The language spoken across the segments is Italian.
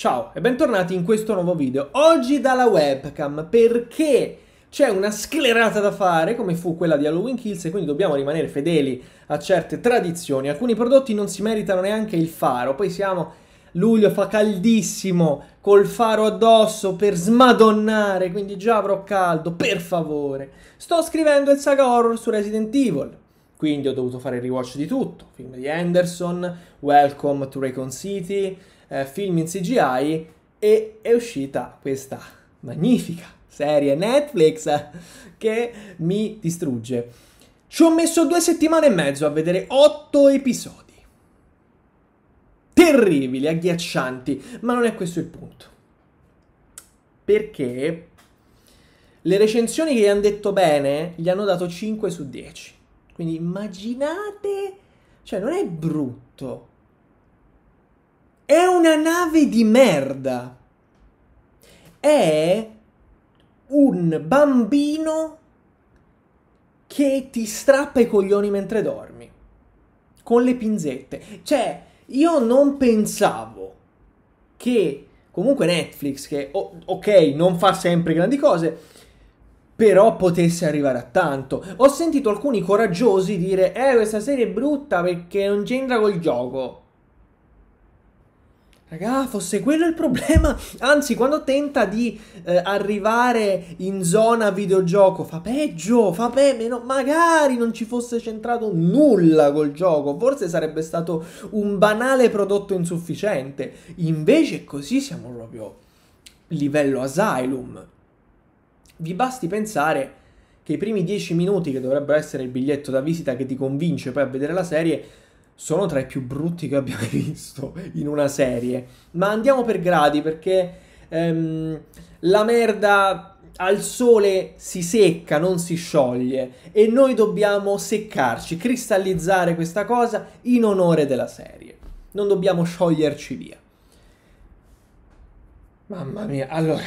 Ciao e bentornati in questo nuovo video. Oggi dalla webcam perché c'è una sclerata da fare come fu quella di Halloween Kills e quindi dobbiamo rimanere fedeli a certe tradizioni. Alcuni prodotti non si meritano neanche il faro, poi siamo luglio, fa caldissimo, col faro addosso per smadonnare, quindi già avrò caldo, per favore. Sto scrivendo il saga horror su Resident Evil. Quindi ho dovuto fare il rewatch di tutto, film di Anderson, Welcome to Raccoon City, eh, film in CGI e è uscita questa magnifica serie Netflix che mi distrugge. Ci ho messo due settimane e mezzo a vedere otto episodi. Terribili, agghiaccianti, ma non è questo il punto. Perché le recensioni che gli hanno detto bene gli hanno dato 5 su 10. Quindi immaginate, cioè non è brutto, è una nave di merda. È un bambino che ti strappa i coglioni mentre dormi. Con le pinzette. Cioè, io non pensavo che comunque Netflix, che ok, non fa sempre grandi cose, però potesse arrivare a tanto. Ho sentito alcuni coraggiosi dire, eh, questa serie è brutta perché non c'entra col gioco. Raga, fosse quello il problema. Anzi, quando tenta di eh, arrivare in zona videogioco, fa peggio, fa peggio. Magari non ci fosse centrato nulla col gioco. Forse sarebbe stato un banale prodotto insufficiente. Invece così siamo proprio livello asylum. Vi basti pensare che i primi dieci minuti, che dovrebbero essere il biglietto da visita che ti convince poi a vedere la serie, sono tra i più brutti che abbiamo visto in una serie. Ma andiamo per gradi perché ehm, la merda al sole si secca, non si scioglie e noi dobbiamo seccarci, cristallizzare questa cosa in onore della serie. Non dobbiamo scioglierci via. Mamma mia, allora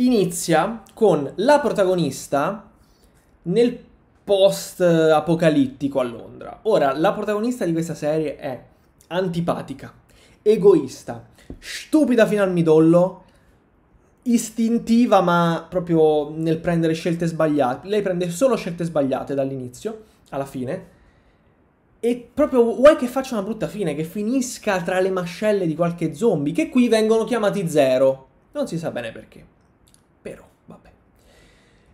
inizia con la protagonista nel post-apocalittico a Londra. Ora, la protagonista di questa serie è antipatica, egoista, stupida fino al midollo, istintiva ma proprio nel prendere scelte sbagliate. Lei prende solo scelte sbagliate dall'inizio alla fine. E proprio vuoi che faccia una brutta fine, che finisca tra le mascelle di qualche zombie, che qui vengono chiamati Zero. Non si sa bene perché. Però, vabbè.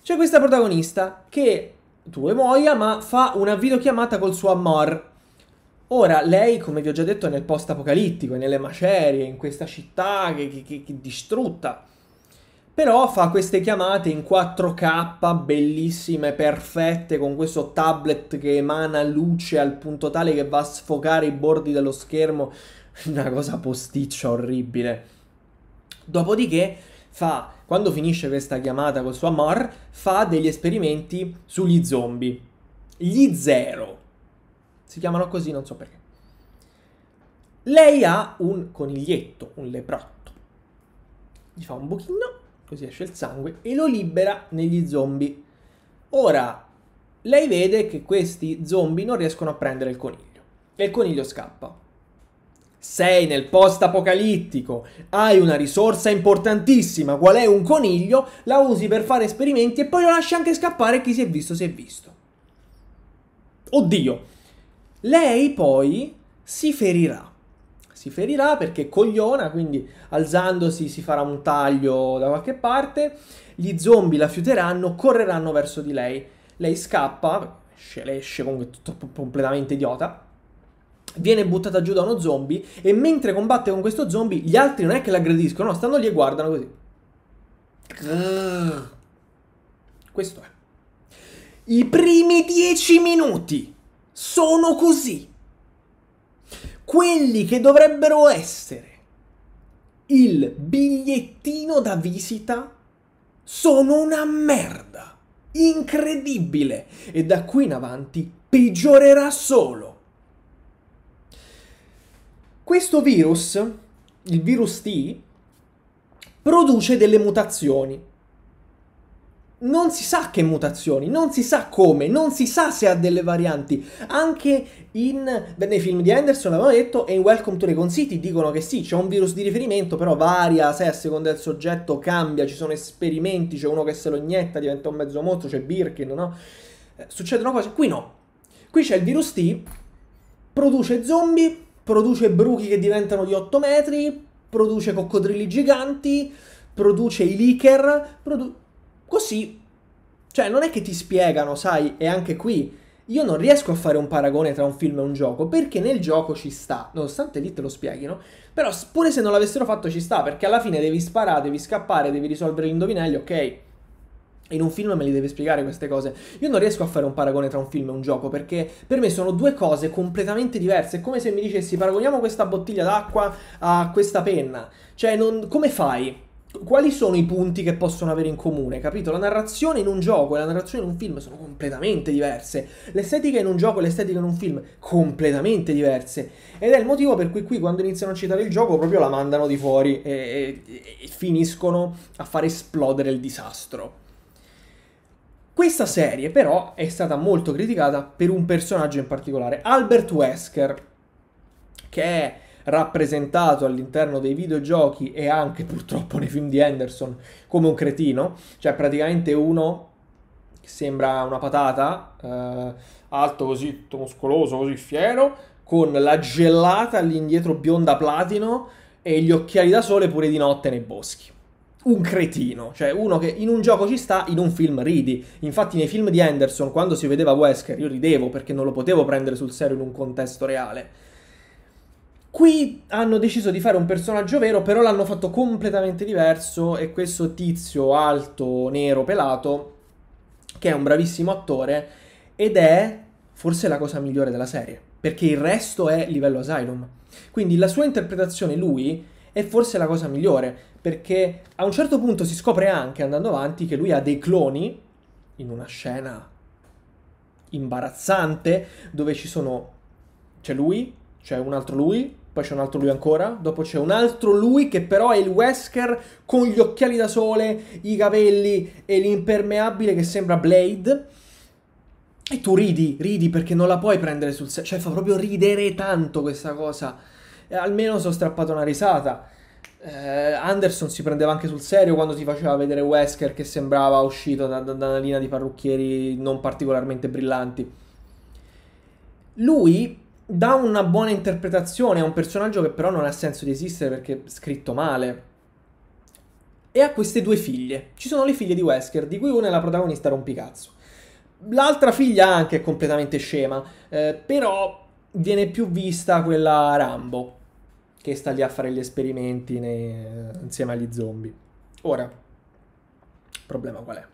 C'è questa protagonista che tu e Moia, ma fa una videochiamata col suo amor. Ora, lei, come vi ho già detto, è nel post-apocalittico, è nelle macerie, in questa città che, che, che, che distrutta. Però fa queste chiamate in 4K, bellissime, perfette, con questo tablet che emana luce al punto tale che va a sfocare i bordi dello schermo. Una cosa posticcia, orribile. Dopodiché fa quando finisce questa chiamata con sua amor, fa degli esperimenti sugli zombie. Gli zero. Si chiamano così, non so perché. Lei ha un coniglietto, un leprotto. Gli fa un buchino, così esce il sangue, e lo libera negli zombie. Ora, lei vede che questi zombie non riescono a prendere il coniglio. E il coniglio scappa. Sei nel post-apocalittico, hai una risorsa importantissima, qual è un coniglio, la usi per fare esperimenti e poi lo lasci anche scappare chi si è visto si è visto. Oddio, lei poi si ferirà. Si ferirà perché cogliona, quindi alzandosi si farà un taglio da qualche parte, gli zombie la fiuteranno, correranno verso di lei. Lei scappa, esce, esce comunque tutto completamente idiota, viene buttata giù da uno zombie e mentre combatte con questo zombie gli altri non è che l'aggrediscono, no, stanno lì e guardano così. Questo è. I primi dieci minuti sono così. Quelli che dovrebbero essere il bigliettino da visita sono una merda. Incredibile. E da qui in avanti peggiorerà solo. Questo virus, il virus T, produce delle mutazioni. Non si sa che mutazioni, non si sa come, non si sa se ha delle varianti. Anche in, nei film di Anderson l'avevano detto e in Welcome to Recon City dicono che sì, c'è un virus di riferimento, però varia, se a seconda del soggetto cambia, ci sono esperimenti, c'è uno che se lo inietta, diventa un mezzo mozzo, c'è Birkin, no? Eh, succedono cose, qui no. Qui c'è il virus T, produce zombie produce bruchi che diventano di 8 metri, produce coccodrilli giganti, produce i leaker, produ- così. Cioè, non è che ti spiegano, sai, e anche qui io non riesco a fare un paragone tra un film e un gioco, perché nel gioco ci sta, nonostante lì te lo spieghino, però pure se non l'avessero fatto ci sta, perché alla fine devi sparare, devi scappare, devi risolvere l'indovinelli, ok? in un film me li deve spiegare queste cose. Io non riesco a fare un paragone tra un film e un gioco perché per me sono due cose completamente diverse. È come se mi dicessi paragoniamo questa bottiglia d'acqua a questa penna. Cioè, non... come fai? Quali sono i punti che possono avere in comune, capito? La narrazione in un gioco e la narrazione in un film sono completamente diverse. L'estetica in un gioco e l'estetica in un film completamente diverse. Ed è il motivo per cui qui quando iniziano a citare il gioco proprio la mandano di fuori e, e, e finiscono a far esplodere il disastro. Questa serie però è stata molto criticata per un personaggio in particolare, Albert Wesker, che è rappresentato all'interno dei videogiochi e anche purtroppo nei film di Anderson come un cretino, cioè praticamente uno che sembra una patata, eh, alto così, muscoloso, così fiero, con la gelata all'indietro bionda platino e gli occhiali da sole pure di notte nei boschi un cretino, cioè uno che in un gioco ci sta, in un film ridi. Infatti nei film di Anderson, quando si vedeva Wesker, io ridevo perché non lo potevo prendere sul serio in un contesto reale. Qui hanno deciso di fare un personaggio vero, però l'hanno fatto completamente diverso e questo tizio alto, nero, pelato, che è un bravissimo attore ed è forse la cosa migliore della serie, perché il resto è livello Asylum. Quindi la sua interpretazione, lui, è forse la cosa migliore perché a un certo punto si scopre anche, andando avanti, che lui ha dei cloni in una scena imbarazzante dove ci sono... c'è lui, c'è un altro lui, poi c'è un altro lui ancora, dopo c'è un altro lui che però è il Wesker con gli occhiali da sole, i capelli e l'impermeabile che sembra Blade. E tu ridi, ridi perché non la puoi prendere sul serio, cioè fa proprio ridere tanto questa cosa. E almeno sono strappato una risata eh, Anderson si prendeva anche sul serio quando si faceva vedere Wesker che sembrava uscito da, da, da una linea di parrucchieri non particolarmente brillanti. Lui dà una buona interpretazione a un personaggio che però non ha senso di esistere perché è scritto male. E ha queste due figlie. Ci sono le figlie di Wesker, di cui una è la protagonista rompicazzo. L'altra figlia anche è completamente scema, eh, però viene più vista quella Rambo che sta lì a fare gli esperimenti nei, insieme agli zombie. Ora, il problema qual è?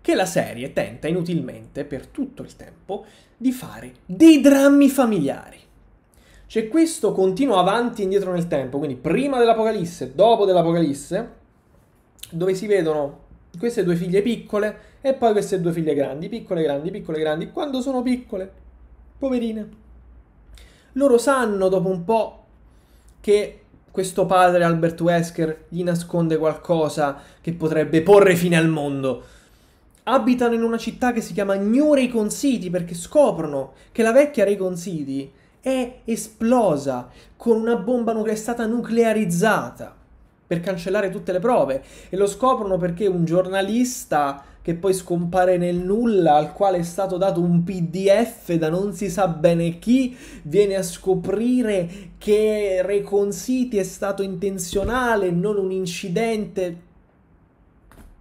Che la serie tenta inutilmente per tutto il tempo di fare dei drammi familiari. C'è questo continuo avanti e indietro nel tempo, quindi prima dell'Apocalisse, dopo dell'Apocalisse, dove si vedono queste due figlie piccole e poi queste due figlie grandi, piccole, grandi, piccole, grandi, quando sono piccole, poverine. Loro sanno dopo un po' che questo padre Albert Wesker gli nasconde qualcosa che potrebbe porre fine al mondo. Abitano in una città che si chiama New Raycon City perché scoprono che la vecchia Raycon City è esplosa con una bomba nucleare, è stata nuclearizzata per cancellare tutte le prove e lo scoprono perché un giornalista che poi scompare nel nulla, al quale è stato dato un PDF da non si sa bene chi, viene a scoprire che Recon City è stato intenzionale, non un incidente.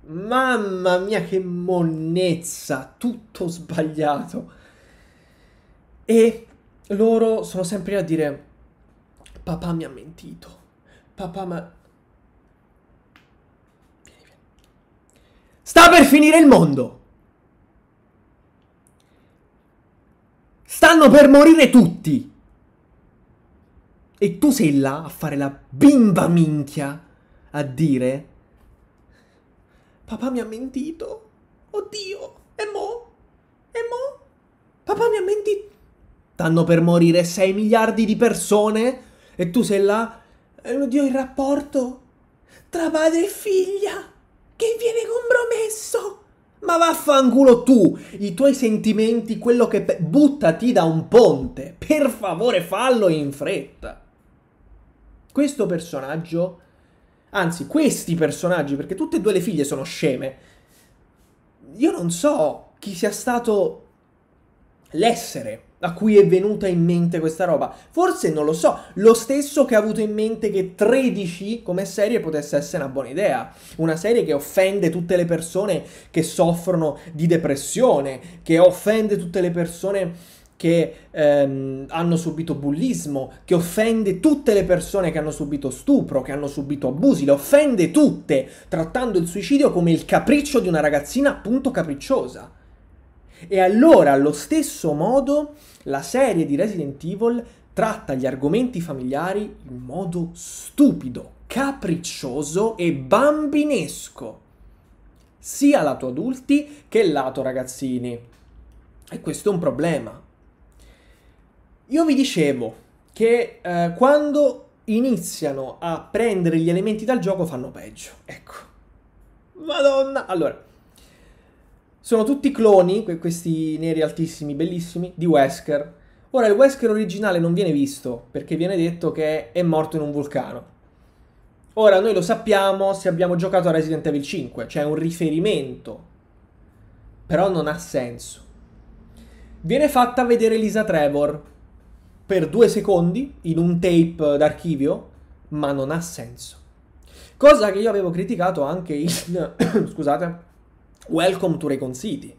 Mamma mia che monnezza, tutto sbagliato. E loro sono sempre a dire, papà mi ha mentito, papà mi ha Sta per finire il mondo. Stanno per morire tutti. E tu sei là a fare la bimba minchia a dire Papà mi ha mentito. Oddio. E mo? E mo? Papà mi ha mentito. Stanno per morire 6 miliardi di persone e tu sei là. Eh, oddio, il rapporto tra padre e figlia che viene compromesso. Ma vaffanculo tu, i tuoi sentimenti, quello che... Pe- buttati da un ponte, per favore fallo in fretta. Questo personaggio, anzi questi personaggi, perché tutte e due le figlie sono sceme, io non so chi sia stato l'essere a cui è venuta in mente questa roba. Forse non lo so, lo stesso che ha avuto in mente che 13 come serie potesse essere una buona idea, una serie che offende tutte le persone che soffrono di depressione, che offende tutte le persone che ehm, hanno subito bullismo, che offende tutte le persone che hanno subito stupro, che hanno subito abusi, le offende tutte, trattando il suicidio come il capriccio di una ragazzina appunto capricciosa. E allora, allo stesso modo, la serie di Resident Evil tratta gli argomenti familiari in modo stupido, capriccioso e bambinesco, sia lato adulti che lato ragazzini. E questo è un problema. Io vi dicevo che eh, quando iniziano a prendere gli elementi dal gioco fanno peggio. Ecco. Madonna. Allora, sono tutti cloni, questi neri altissimi, bellissimi, di Wesker. Ora, il Wesker originale non viene visto, perché viene detto che è morto in un vulcano. Ora, noi lo sappiamo se abbiamo giocato a Resident Evil 5, cioè un riferimento. Però non ha senso. Viene fatta vedere Lisa Trevor per due secondi in un tape d'archivio, ma non ha senso. Cosa che io avevo criticato anche in... scusate Welcome to Raycon City,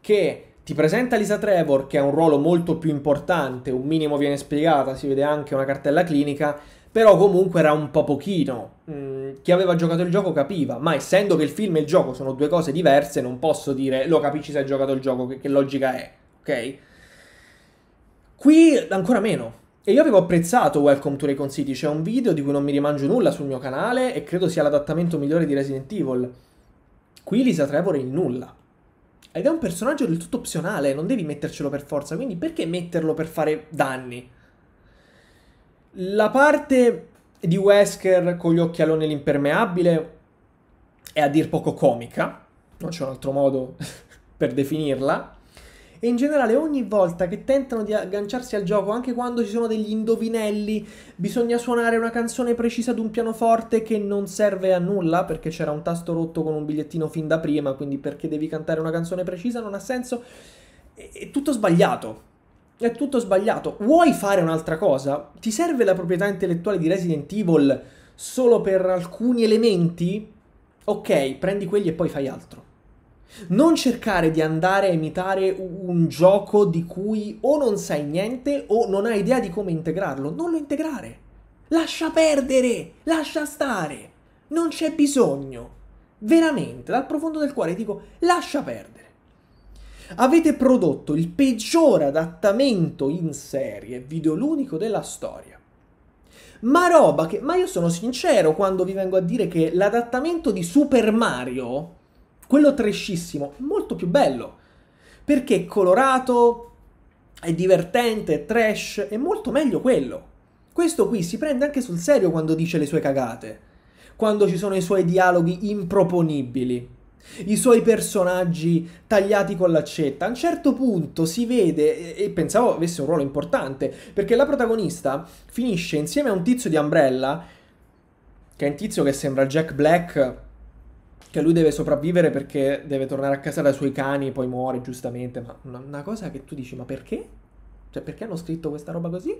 che ti presenta Lisa Trevor che ha un ruolo molto più importante, un minimo viene spiegata, si vede anche una cartella clinica, però comunque era un po' pochino. Mm, chi aveva giocato il gioco capiva, ma essendo che il film e il gioco sono due cose diverse, non posso dire lo capisci se hai giocato il gioco, che, che logica è, ok? Qui ancora meno. E io avevo apprezzato Welcome to Raycon City, c'è un video di cui non mi rimangio nulla sul mio canale e credo sia l'adattamento migliore di Resident Evil Qui Lisa Trevor è il nulla. Ed è un personaggio del tutto opzionale, non devi mettercelo per forza, quindi perché metterlo per fare danni? La parte di Wesker con gli occhialoni e l'impermeabile è a dir poco comica, non c'è un altro modo per definirla, e in generale ogni volta che tentano di agganciarsi al gioco, anche quando ci sono degli indovinelli, bisogna suonare una canzone precisa di un pianoforte che non serve a nulla perché c'era un tasto rotto con un bigliettino fin da prima, quindi perché devi cantare una canzone precisa non ha senso. È, è tutto sbagliato. È tutto sbagliato. Vuoi fare un'altra cosa? Ti serve la proprietà intellettuale di Resident Evil solo per alcuni elementi? Ok, prendi quelli e poi fai altro. Non cercare di andare a imitare un gioco di cui o non sai niente o non hai idea di come integrarlo. Non lo integrare. Lascia perdere, lascia stare. Non c'è bisogno. Veramente, dal profondo del cuore dico lascia perdere. Avete prodotto il peggior adattamento in serie videoludico della storia. Ma roba che... Ma io sono sincero quando vi vengo a dire che l'adattamento di Super Mario quello trescissimo, molto più bello, perché è colorato, è divertente, è trash, è molto meglio quello. Questo qui si prende anche sul serio quando dice le sue cagate, quando ci sono i suoi dialoghi improponibili, i suoi personaggi tagliati con l'accetta. A un certo punto si vede, e pensavo avesse un ruolo importante, perché la protagonista finisce insieme a un tizio di Umbrella, che è un tizio che sembra Jack Black che lui deve sopravvivere perché deve tornare a casa dai suoi cani e poi muore giustamente, ma una, una cosa che tu dici ma perché? Cioè perché hanno scritto questa roba così?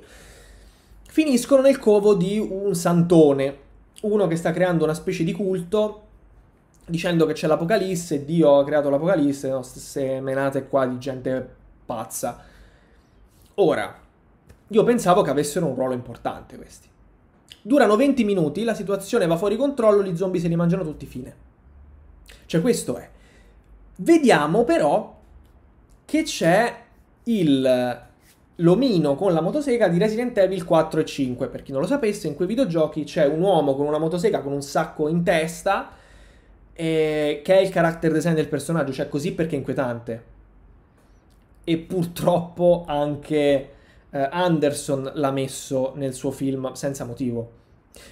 Finiscono nel covo di un santone, uno che sta creando una specie di culto dicendo che c'è l'Apocalisse, Dio ha creato l'Apocalisse, no, se menate qua di gente pazza. Ora, io pensavo che avessero un ruolo importante questi. Durano 20 minuti, la situazione va fuori controllo, gli zombie se li mangiano tutti fine. Cioè questo è. Vediamo però che c'è il l'omino con la motosega di Resident Evil 4 e 5. Per chi non lo sapesse, in quei videogiochi c'è un uomo con una motosega con un sacco in testa, eh, che è il character design del personaggio, cioè così perché è inquietante. E purtroppo anche eh, Anderson l'ha messo nel suo film senza motivo.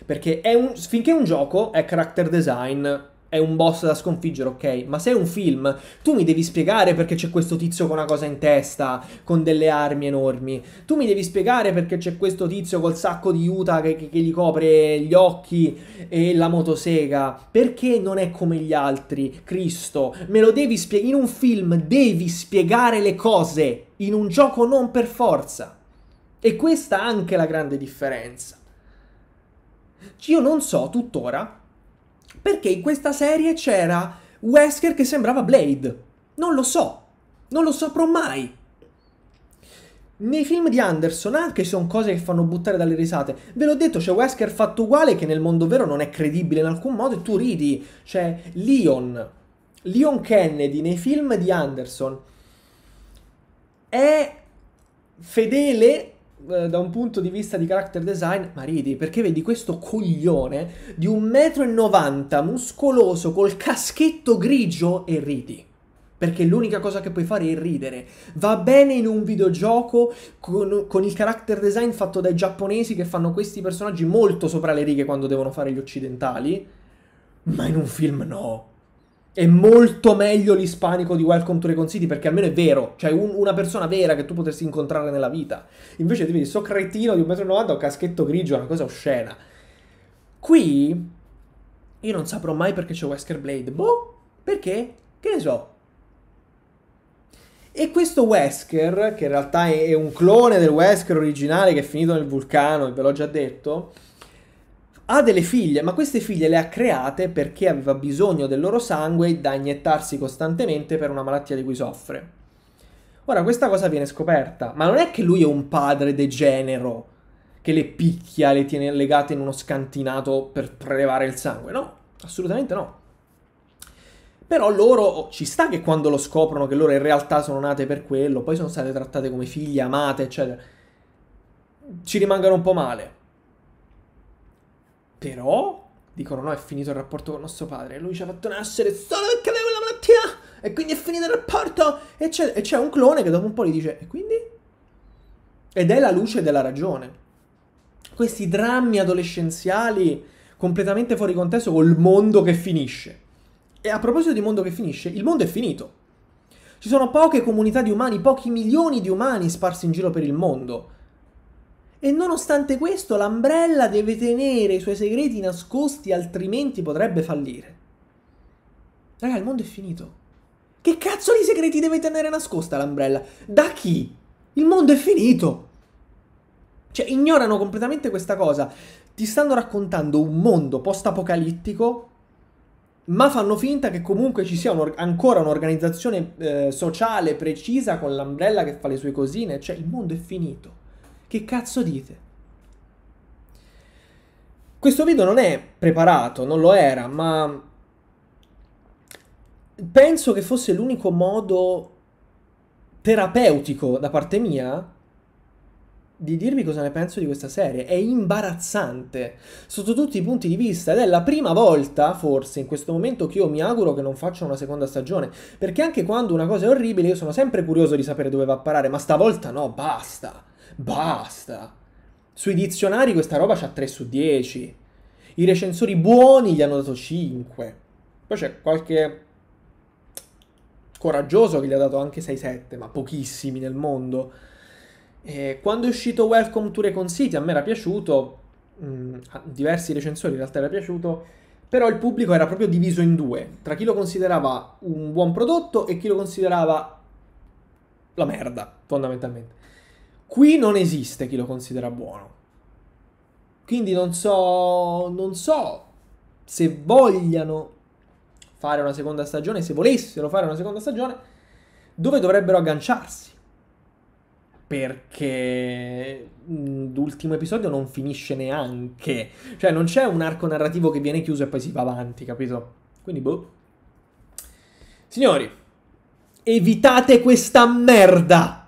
Perché un, finché un gioco è character design è un boss da sconfiggere, ok, ma se è un film, tu mi devi spiegare perché c'è questo tizio con una cosa in testa, con delle armi enormi. Tu mi devi spiegare perché c'è questo tizio col sacco di Utah che, che, che gli copre gli occhi e la motosega. Perché non è come gli altri, Cristo? Me lo devi spiegare. In un film devi spiegare le cose, in un gioco non per forza. E questa è anche la grande differenza. Io non so tuttora perché in questa serie c'era Wesker che sembrava Blade. Non lo so, non lo saprò mai. Nei film di Anderson anche se sono cose che fanno buttare dalle risate. Ve l'ho detto, c'è Wesker fatto uguale che nel mondo vero non è credibile in alcun modo e tu ridi. C'è Leon. Leon Kennedy nei film di Anderson è fedele eh, da un punto di vista di character design, ma ridi, perché vedi questo coglione di 1,90 m muscoloso col caschetto grigio e ridi perché l'unica cosa che puoi fare è ridere. Va bene in un videogioco con, con, il character design fatto dai giapponesi che fanno questi personaggi molto sopra le righe quando devono fare gli occidentali, ma in un film no è molto meglio l'ispanico di Welcome to Recon City perché almeno è vero, cioè un, una persona vera che tu potresti incontrare nella vita. Invece ti vedi sto cretino di 1,90 m, un caschetto grigio, è una cosa oscena. Qui io non saprò mai perché c'è Wesker Blade. Boh, perché? Che ne so. E questo Wesker, che in realtà è un clone del Wesker originale che è finito nel vulcano, ve l'ho già detto, ha delle figlie, ma queste figlie le ha create perché aveva bisogno del loro sangue da iniettarsi costantemente per una malattia di cui soffre. Ora, questa cosa viene scoperta, ma non è che lui è un padre degenero che le picchia, le tiene legate in uno scantinato per prelevare il sangue. No, assolutamente no. Però loro oh, ci sta che quando lo scoprono che loro in realtà sono nate per quello, poi sono state trattate come figlie, amate, eccetera, ci rimangono un po' male. Però dicono no, è finito il rapporto con nostro padre. lui ci ha fatto nascere solo perché aveva la malattia. E quindi è finito il rapporto. E c'è, e c'è un clone che dopo un po' gli dice, e quindi? Ed è la luce della ragione. Questi drammi adolescenziali completamente fuori contesto col mondo che finisce. E a proposito di mondo che finisce, il mondo è finito. Ci sono poche comunità di umani, pochi milioni di umani sparsi in giro per il mondo. E nonostante questo, l'Umbrella deve tenere i suoi segreti nascosti, altrimenti potrebbe fallire. Raga, il mondo è finito. Che cazzo di segreti deve tenere nascosta l'Umbrella? Da chi? Il mondo è finito. Cioè, ignorano completamente questa cosa. Ti stanno raccontando un mondo post-apocalittico, ma fanno finta che comunque ci sia un or- ancora un'organizzazione eh, sociale precisa con l'Umbrella che fa le sue cosine. Cioè, il mondo è finito. Che cazzo dite? Questo video non è preparato, non lo era, ma penso che fosse l'unico modo terapeutico da parte mia di dirvi cosa ne penso di questa serie. È imbarazzante sotto tutti i punti di vista ed è la prima volta, forse, in questo momento che io mi auguro che non faccia una seconda stagione, perché anche quando una cosa è orribile io sono sempre curioso di sapere dove va a parare, ma stavolta no, basta. Basta. Sui dizionari questa roba c'ha 3 su 10. I recensori buoni gli hanno dato 5. Poi c'è qualche coraggioso che gli ha dato anche 6-7, ma pochissimi nel mondo. E quando è uscito Welcome to Recon City a me era piaciuto, mh, mm, a diversi recensori in realtà era piaciuto, però il pubblico era proprio diviso in due, tra chi lo considerava un buon prodotto e chi lo considerava la merda, fondamentalmente. Qui non esiste chi lo considera buono. Quindi non so, non so se vogliano fare una seconda stagione, se volessero fare una seconda stagione, dove dovrebbero agganciarsi. Perché l'ultimo episodio non finisce neanche. Cioè, non c'è un arco narrativo che viene chiuso e poi si va avanti, capito? Quindi, boh. Signori, evitate questa merda!